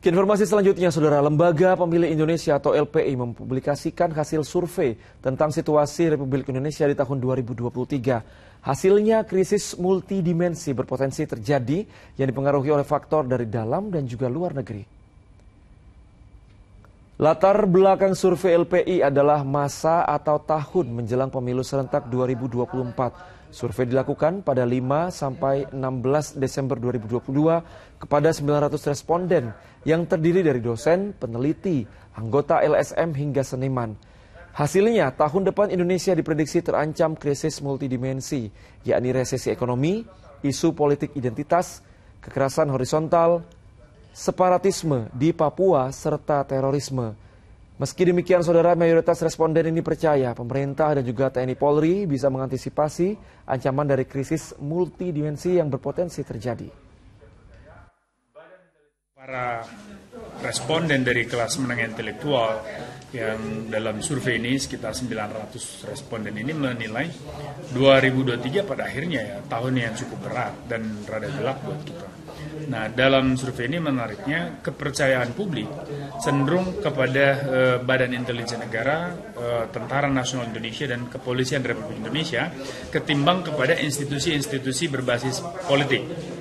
Informasi selanjutnya, Saudara Lembaga Pemilih Indonesia atau LPI mempublikasikan hasil survei tentang situasi Republik Indonesia di tahun 2023. Hasilnya krisis multidimensi berpotensi terjadi yang dipengaruhi oleh faktor dari dalam dan juga luar negeri. Latar belakang survei LPI adalah masa atau tahun menjelang pemilu serentak 2024. Survei dilakukan pada 5 sampai 16 Desember 2022 kepada 900 responden yang terdiri dari dosen, peneliti, anggota LSM hingga seniman. Hasilnya, tahun depan Indonesia diprediksi terancam krisis multidimensi, yakni resesi ekonomi, isu politik identitas, kekerasan horizontal, separatisme di Papua serta terorisme. Meski demikian, saudara, mayoritas responden ini percaya pemerintah dan juga TNI Polri bisa mengantisipasi ancaman dari krisis multidimensi yang berpotensi terjadi. Para responden dari kelas menengah intelektual yang dalam survei ini sekitar 900 responden ini menilai 2023 pada akhirnya ya tahun yang cukup berat dan rada gelap buat kita. Nah, dalam survei ini menariknya kepercayaan publik cenderung kepada eh, Badan Intelijen Negara, eh, Tentara Nasional Indonesia dan Kepolisian Republik Indonesia ketimbang kepada institusi-institusi berbasis politik